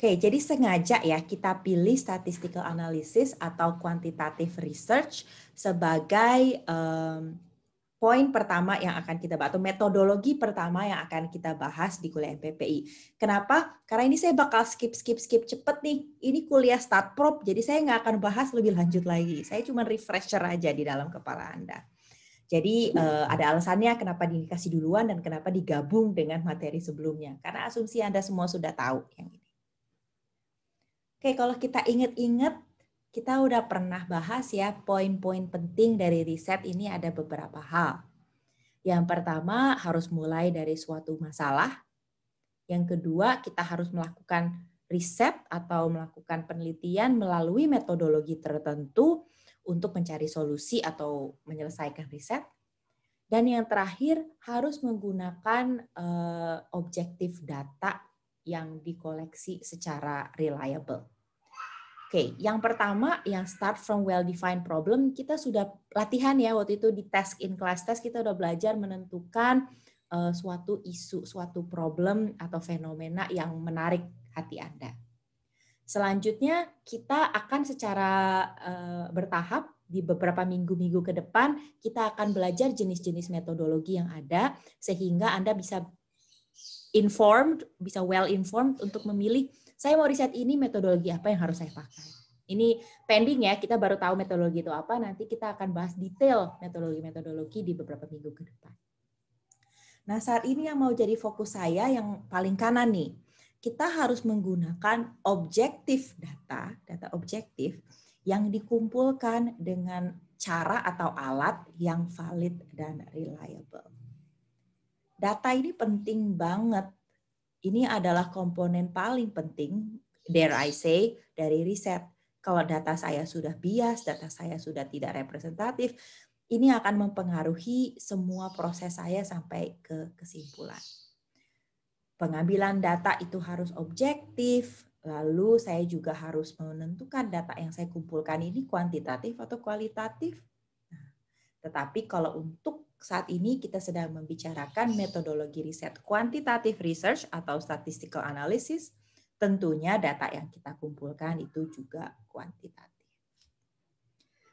Oke, jadi sengaja ya kita pilih statistical analysis atau quantitative research sebagai um, poin pertama yang akan kita bahas atau metodologi pertama yang akan kita bahas di kuliah MPPI. Kenapa? Karena ini saya bakal skip skip skip cepet nih. Ini kuliah start prop, jadi saya nggak akan bahas lebih lanjut lagi. Saya cuma refresher aja di dalam kepala anda. Jadi ada alasannya kenapa dikasih duluan dan kenapa digabung dengan materi sebelumnya. Karena asumsi anda semua sudah tahu yang itu. Oke, kalau kita ingat-ingat, kita udah pernah bahas ya poin-poin penting dari riset ini ada beberapa hal. Yang pertama harus mulai dari suatu masalah. Yang kedua kita harus melakukan riset atau melakukan penelitian melalui metodologi tertentu untuk mencari solusi atau menyelesaikan riset. Dan yang terakhir harus menggunakan uh, objektif data yang dikoleksi secara reliable okay, yang pertama yang start from well-defined problem, kita sudah latihan ya waktu itu di task in class test kita udah belajar menentukan uh, suatu isu, suatu problem atau fenomena yang menarik hati Anda. Selanjutnya kita akan secara uh, bertahap di beberapa minggu-minggu ke depan kita akan belajar jenis-jenis metodologi yang ada sehingga Anda bisa informed, bisa well informed untuk memilih saya mau riset ini metodologi apa yang harus saya pakai. Ini pending ya, kita baru tahu metodologi itu apa, nanti kita akan bahas detail metodologi-metodologi di beberapa minggu ke depan. Nah, saat ini yang mau jadi fokus saya yang paling kanan nih. Kita harus menggunakan objektif data, data objektif yang dikumpulkan dengan cara atau alat yang valid dan reliable. Data ini penting banget ini adalah komponen paling penting, dare I say, dari riset. Kalau data saya sudah bias, data saya sudah tidak representatif, ini akan mempengaruhi semua proses saya sampai ke kesimpulan. Pengambilan data itu harus objektif, lalu saya juga harus menentukan data yang saya kumpulkan ini kuantitatif atau kualitatif. Nah, tetapi kalau untuk saat ini kita sedang membicarakan metodologi riset kuantitatif research atau statistical analysis. Tentunya data yang kita kumpulkan itu juga kuantitatif.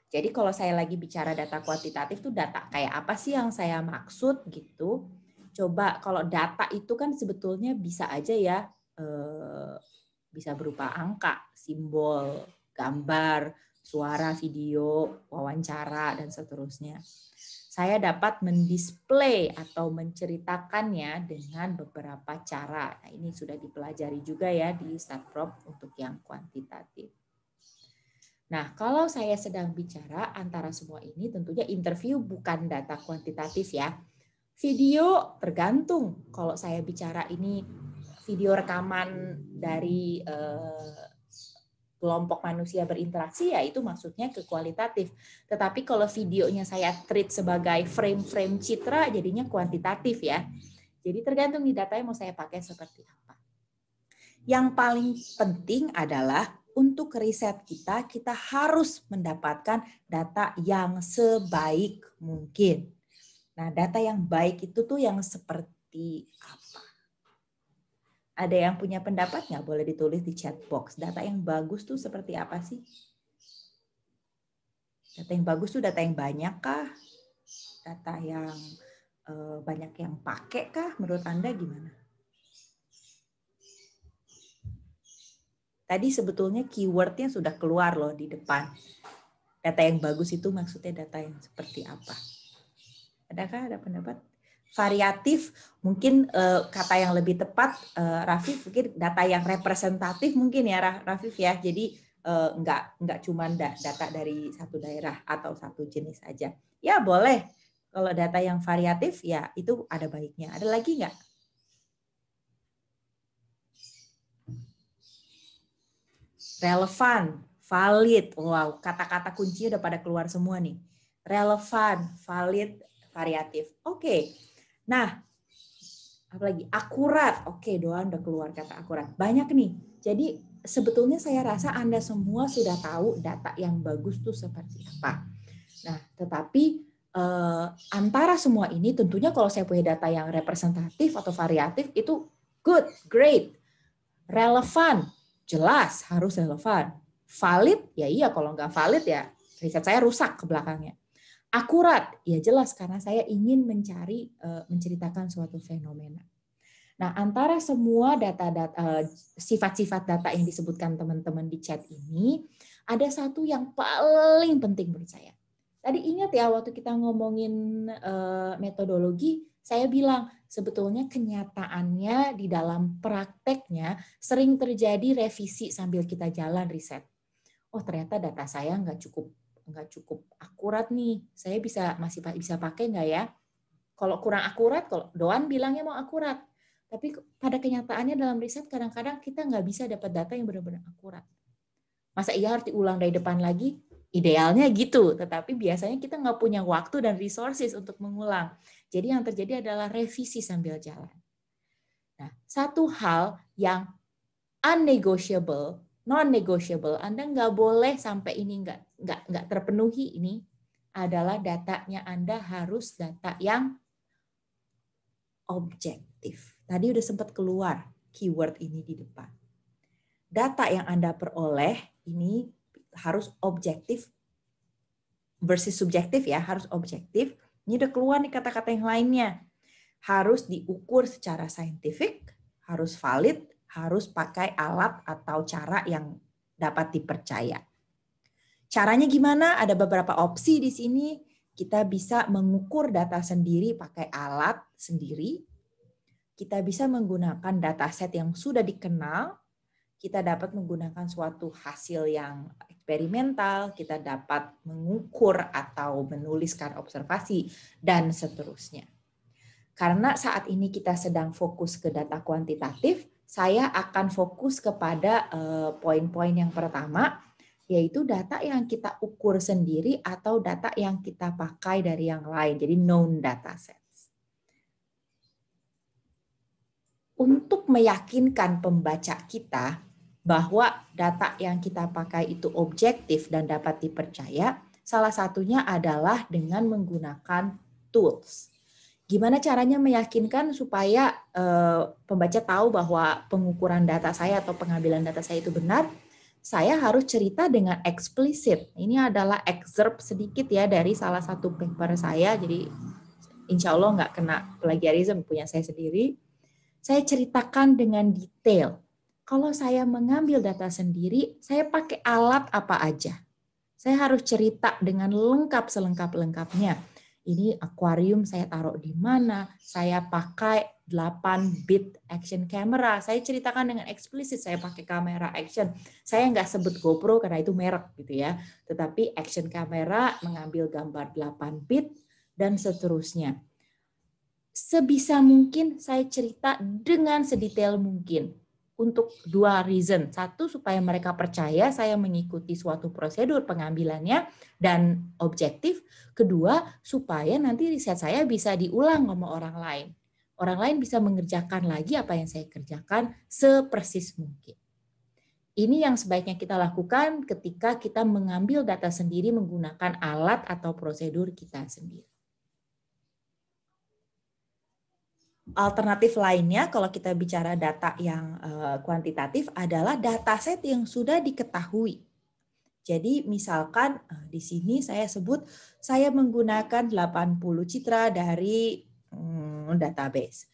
Jadi kalau saya lagi bicara data kuantitatif itu data kayak apa sih yang saya maksud gitu. Coba kalau data itu kan sebetulnya bisa aja ya eh, bisa berupa angka, simbol, gambar, suara, video, wawancara dan seterusnya saya dapat mendisplay atau menceritakannya dengan beberapa cara. Nah, ini sudah dipelajari juga ya di Prop untuk yang kuantitatif. Nah, kalau saya sedang bicara antara semua ini tentunya interview bukan data kuantitatif ya. Video tergantung kalau saya bicara ini video rekaman dari eh, kelompok manusia berinteraksi ya itu maksudnya ke kualitatif. Tetapi kalau videonya saya treat sebagai frame-frame citra jadinya kuantitatif ya. Jadi tergantung di data yang mau saya pakai seperti apa. Yang paling penting adalah untuk riset kita kita harus mendapatkan data yang sebaik mungkin. Nah, data yang baik itu tuh yang seperti apa? Ada yang punya pendapat nggak? Boleh ditulis di chat box. Data yang bagus tuh seperti apa sih? Data yang bagus tuh data yang banyak kah? Data yang eh, banyak yang pakai kah? Menurut Anda gimana? Tadi sebetulnya keywordnya sudah keluar loh di depan. Data yang bagus itu maksudnya data yang seperti apa? Adakah ada pendapat? variatif mungkin uh, kata yang lebih tepat uh, Rafif mungkin data yang representatif mungkin ya Rafif ya jadi uh, nggak nggak cuma data dari satu daerah atau satu jenis saja. ya boleh kalau data yang variatif ya itu ada baiknya ada lagi nggak relevan valid wow kata-kata kunci udah pada keluar semua nih relevan valid variatif oke okay Nah, apalagi akurat. Oke, doang udah keluar kata akurat. Banyak nih. Jadi sebetulnya saya rasa Anda semua sudah tahu data yang bagus tuh seperti apa. Nah, tetapi eh, antara semua ini tentunya kalau saya punya data yang representatif atau variatif itu good, great, relevan, jelas harus relevan. Valid, ya iya kalau nggak valid ya riset saya rusak ke belakangnya. Akurat, ya jelas karena saya ingin mencari eh, menceritakan suatu fenomena. Nah, antara semua data-data eh, sifat-sifat data yang disebutkan teman-teman di chat ini, ada satu yang paling penting menurut saya. Tadi ingat ya waktu kita ngomongin eh, metodologi, saya bilang sebetulnya kenyataannya di dalam prakteknya sering terjadi revisi sambil kita jalan riset. Oh, ternyata data saya nggak cukup nggak cukup akurat nih, saya bisa masih bisa pakai nggak ya? Kalau kurang akurat, kalau Doan bilangnya mau akurat, tapi pada kenyataannya dalam riset kadang-kadang kita nggak bisa dapat data yang benar-benar akurat. Masa iya harus diulang dari depan lagi? Idealnya gitu, tetapi biasanya kita nggak punya waktu dan resources untuk mengulang. Jadi yang terjadi adalah revisi sambil jalan. Nah, satu hal yang unnegotiable non-negotiable. Anda nggak boleh sampai ini nggak nggak nggak terpenuhi ini adalah datanya Anda harus data yang objektif. Tadi udah sempat keluar keyword ini di depan. Data yang Anda peroleh ini harus objektif versus subjektif ya, harus objektif. Ini udah keluar nih kata-kata yang lainnya. Harus diukur secara saintifik, harus valid, harus pakai alat atau cara yang dapat dipercaya. Caranya gimana? Ada beberapa opsi di sini. Kita bisa mengukur data sendiri pakai alat sendiri. Kita bisa menggunakan dataset yang sudah dikenal. Kita dapat menggunakan suatu hasil yang eksperimental. Kita dapat mengukur atau menuliskan observasi, dan seterusnya. Karena saat ini kita sedang fokus ke data kuantitatif, saya akan fokus kepada eh, poin-poin yang pertama, yaitu data yang kita ukur sendiri atau data yang kita pakai dari yang lain, jadi known data sets. Untuk meyakinkan pembaca kita bahwa data yang kita pakai itu objektif dan dapat dipercaya, salah satunya adalah dengan menggunakan tools gimana caranya meyakinkan supaya uh, pembaca tahu bahwa pengukuran data saya atau pengambilan data saya itu benar? Saya harus cerita dengan eksplisit. Ini adalah excerpt sedikit ya dari salah satu paper saya. Jadi insya Allah nggak kena plagiarisme punya saya sendiri. Saya ceritakan dengan detail. Kalau saya mengambil data sendiri, saya pakai alat apa aja. Saya harus cerita dengan lengkap selengkap-lengkapnya ini akuarium saya taruh di mana, saya pakai 8 bit action camera, saya ceritakan dengan eksplisit saya pakai kamera action. Saya nggak sebut GoPro karena itu merek gitu ya, tetapi action camera mengambil gambar 8 bit dan seterusnya. Sebisa mungkin saya cerita dengan sedetail mungkin untuk dua reason. Satu, supaya mereka percaya saya mengikuti suatu prosedur pengambilannya dan objektif. Kedua, supaya nanti riset saya bisa diulang sama orang lain. Orang lain bisa mengerjakan lagi apa yang saya kerjakan sepersis mungkin. Ini yang sebaiknya kita lakukan ketika kita mengambil data sendiri menggunakan alat atau prosedur kita sendiri. alternatif lainnya kalau kita bicara data yang eh, kuantitatif adalah dataset yang sudah diketahui. Jadi misalkan eh, di sini saya sebut saya menggunakan 80 citra dari hmm, database.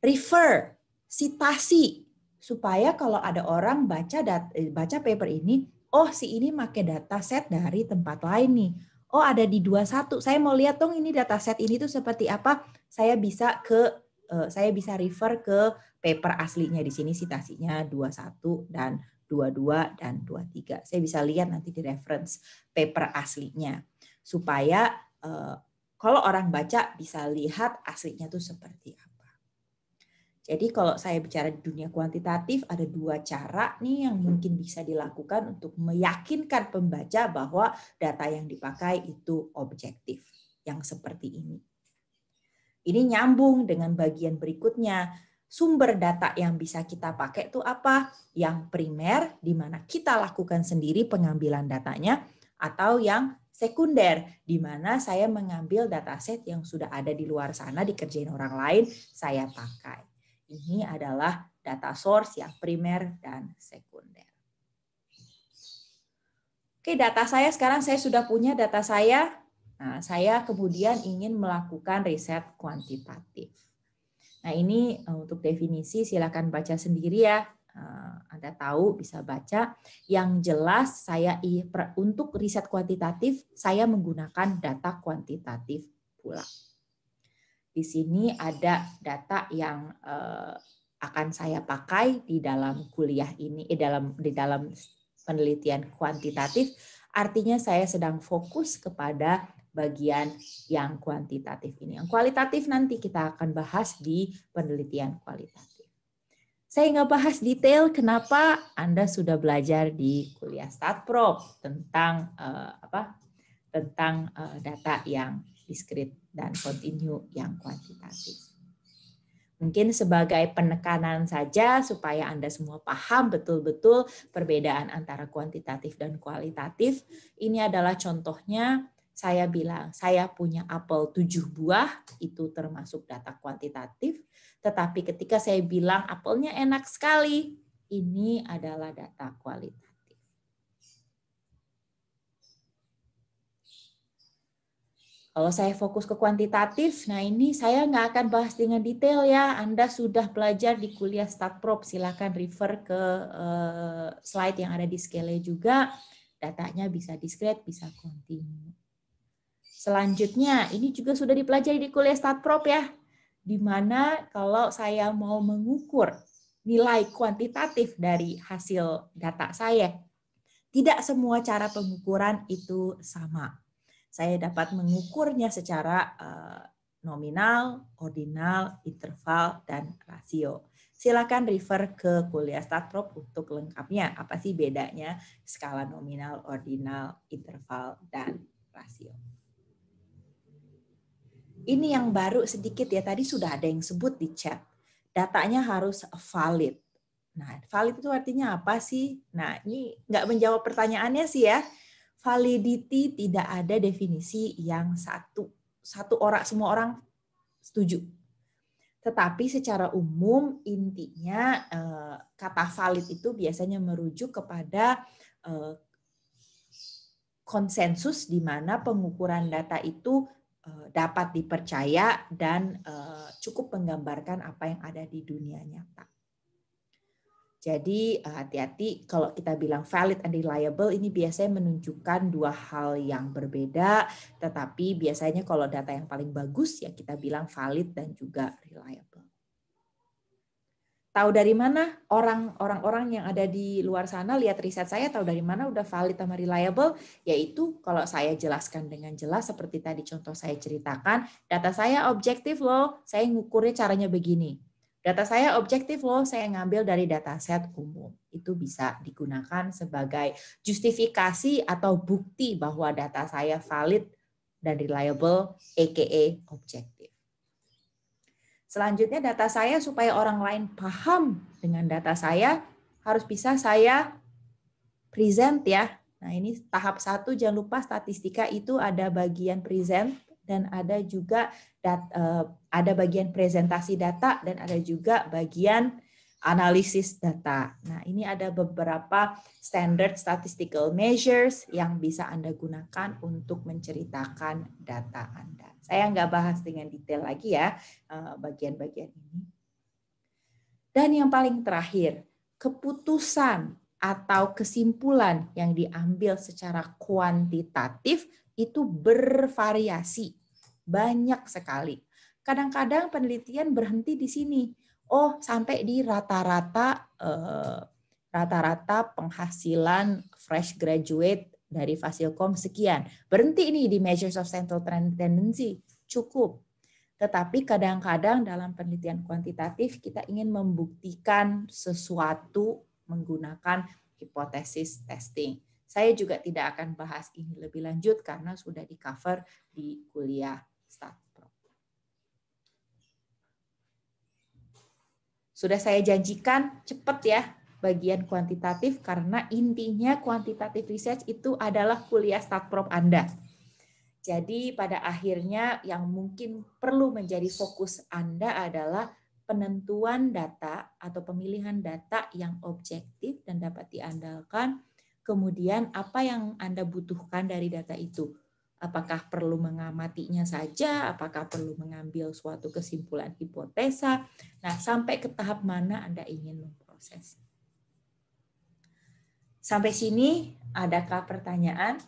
Refer, sitasi supaya kalau ada orang baca eh, baca paper ini, oh si ini pakai dataset dari tempat lain nih oh ada di 21. Saya mau lihat dong ini dataset ini tuh seperti apa. Saya bisa ke Eh, saya bisa refer ke paper aslinya di sini citasinya 21 dan 22 dan 23. Saya bisa lihat nanti di reference paper aslinya supaya eh, kalau orang baca bisa lihat aslinya tuh seperti apa. Jadi kalau saya bicara di dunia kuantitatif ada dua cara nih yang mungkin bisa dilakukan untuk meyakinkan pembaca bahwa data yang dipakai itu objektif yang seperti ini. Ini nyambung dengan bagian berikutnya. Sumber data yang bisa kita pakai itu apa? Yang primer, di mana kita lakukan sendiri pengambilan datanya, atau yang sekunder, di mana saya mengambil dataset yang sudah ada di luar sana, dikerjain orang lain, saya pakai. Ini adalah data source yang primer dan sekunder. Oke, data saya sekarang saya sudah punya data saya Nah, saya kemudian ingin melakukan riset kuantitatif. Nah, ini eh, untuk definisi silakan baca sendiri ya. Eh, Anda tahu bisa baca. Yang jelas saya untuk riset kuantitatif saya menggunakan data kuantitatif pula. Di sini ada data yang eh, akan saya pakai di dalam kuliah ini, eh, dalam di dalam penelitian kuantitatif. Artinya saya sedang fokus kepada bagian yang kuantitatif ini. Yang kualitatif nanti kita akan bahas di penelitian kualitatif. Saya nggak bahas detail kenapa Anda sudah belajar di kuliah StatProp tentang eh, apa tentang eh, data yang diskrit dan kontinu yang kuantitatif. Mungkin sebagai penekanan saja supaya Anda semua paham betul-betul perbedaan antara kuantitatif dan kualitatif. Ini adalah contohnya saya bilang saya punya apel tujuh buah itu termasuk data kuantitatif tetapi ketika saya bilang apelnya enak sekali ini adalah data kualitatif kalau saya fokus ke kuantitatif nah ini saya nggak akan bahas dengan detail ya Anda sudah belajar di kuliah statprop silakan refer ke eh, slide yang ada di scale juga datanya bisa discrete bisa kontinu Selanjutnya, ini juga sudah dipelajari di kuliah Prop ya, di mana kalau saya mau mengukur nilai kuantitatif dari hasil data saya, tidak semua cara pengukuran itu sama. Saya dapat mengukurnya secara eh, nominal, ordinal, interval, dan rasio. Silakan refer ke kuliah statrop untuk lengkapnya. Apa sih bedanya skala nominal, ordinal, interval, dan rasio. Ini yang baru sedikit ya, tadi sudah ada yang sebut di chat. Datanya harus valid. Nah, valid itu artinya apa sih? Nah, ini nggak menjawab pertanyaannya sih ya. Validity tidak ada definisi yang satu. Satu orang, semua orang setuju. Tetapi secara umum intinya eh, kata valid itu biasanya merujuk kepada eh, konsensus di mana pengukuran data itu dapat dipercaya dan eh, cukup menggambarkan apa yang ada di dunia nyata. Jadi eh, hati-hati kalau kita bilang valid and reliable ini biasanya menunjukkan dua hal yang berbeda, tetapi biasanya kalau data yang paling bagus ya kita bilang valid dan juga reliable tahu dari mana orang orang yang ada di luar sana lihat riset saya tahu dari mana udah valid sama reliable yaitu kalau saya jelaskan dengan jelas seperti tadi contoh saya ceritakan data saya objektif loh saya ngukurnya caranya begini data saya objektif loh saya ngambil dari data dataset umum itu bisa digunakan sebagai justifikasi atau bukti bahwa data saya valid dan reliable aka objektif Selanjutnya data saya supaya orang lain paham dengan data saya harus bisa saya present ya. Nah ini tahap satu jangan lupa statistika itu ada bagian present dan ada juga dat, eh, ada bagian presentasi data dan ada juga bagian analisis data. Nah, ini ada beberapa standard statistical measures yang bisa Anda gunakan untuk menceritakan data Anda. Saya nggak bahas dengan detail lagi ya eh, bagian-bagian ini. Dan yang paling terakhir, keputusan atau kesimpulan yang diambil secara kuantitatif itu bervariasi banyak sekali. Kadang-kadang penelitian berhenti di sini oh sampai di rata-rata eh, rata-rata penghasilan fresh graduate dari Fasilkom sekian. Berhenti ini di measures of central trend tendency cukup. Tetapi kadang-kadang dalam penelitian kuantitatif kita ingin membuktikan sesuatu menggunakan hipotesis testing. Saya juga tidak akan bahas ini lebih lanjut karena sudah di cover di kuliah stat. Sudah saya janjikan cepat ya bagian kuantitatif karena intinya kuantitatif research itu adalah kuliah prop Anda. Jadi pada akhirnya yang mungkin perlu menjadi fokus Anda adalah penentuan data atau pemilihan data yang objektif dan dapat diandalkan. Kemudian apa yang Anda butuhkan dari data itu? Apakah perlu mengamatinya saja? Apakah perlu mengambil suatu kesimpulan hipotesa? Nah, sampai ke tahap mana Anda ingin memproses? Sampai sini, adakah pertanyaan?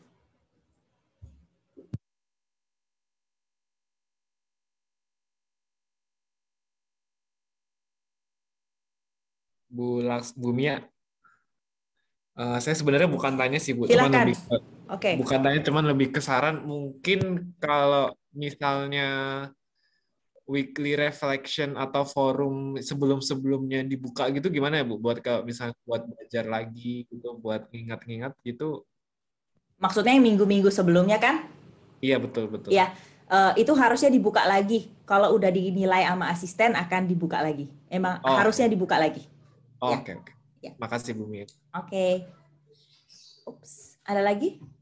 Bu Laks Bu Mia, uh, saya sebenarnya bukan tanya sih Bu, Silakan. cuma lebih Oke. Okay. Bukan tanya cuman lebih kesaran? mungkin kalau misalnya weekly reflection atau forum sebelum-sebelumnya dibuka gitu gimana ya Bu buat kalau misalnya buat belajar lagi gitu buat ngingat-ngingat gitu. Maksudnya yang minggu-minggu sebelumnya kan? Iya betul betul. Iya. Uh, itu harusnya dibuka lagi. Kalau udah dinilai sama asisten akan dibuka lagi. Emang oh. harusnya dibuka lagi. Oh, iya. Oke, oh, ya. oke. Okay, okay. Ya. Makasih Bu Mir. Oke. Okay. Ups, ada lagi?